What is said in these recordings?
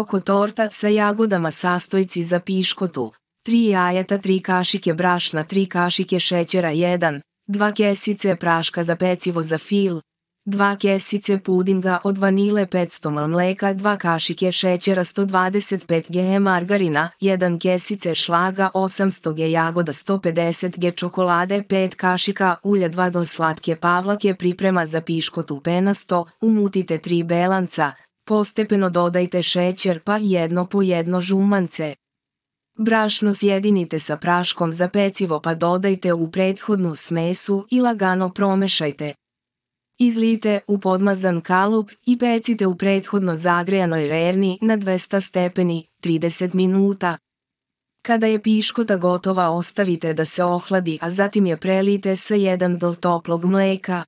ko torta sa jagodama sastojci za piškotu. 3 jajeta, 3 kašike brašna, 3 kašike šećera 1, 2 kesice praška za pecivo za fil, 2 kesice pudinga od vanile 500 ml mleka, 2 kašike šećera 125 g margarina, 1 kesice šlaga 800 g jagoda 150 g čokolade 5 kašika ulja 2 do slatke pavlake priprema za piškotu penasto, umutite 3 belanca, Postepeno dodajte šećer pa jedno po jedno žumance. Brašno sjedinite sa praškom za pecivo pa dodajte u prethodnu smesu i lagano promešajte. Izlijte u podmazan kalup i pecite u prethodno zagrejanoj rerni na 200 stepeni 30 minuta. Kada je piškota gotova ostavite da se ohladi, a zatim je prelijte sa jedan do toplog mleka.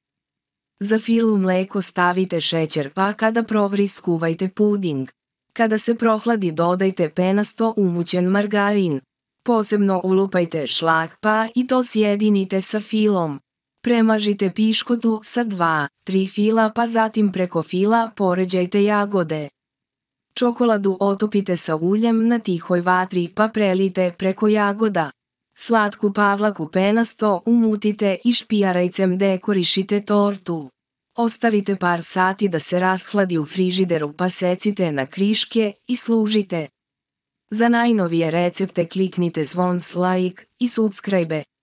Za u mleko stavite šećer pa kada provri skuvajte puding. Kada se prohladi dodajte penasto umućen margarin. Posebno ulupajte šlag pa i to sjedinite sa filom. Premažite piškotu sa 2-3 fila pa zatim preko fila poređajte jagode. Čokoladu otopite sa uljem na tihoj vatri pa prelite preko jagoda. Slatku pavlaku penasto umutite i špijarajcem dekorišite tortu. Ostavite par sati da se rashladi u frižideru pa secite na kriške i služite. Za najnovije recepte kliknite zvon like i subscribe.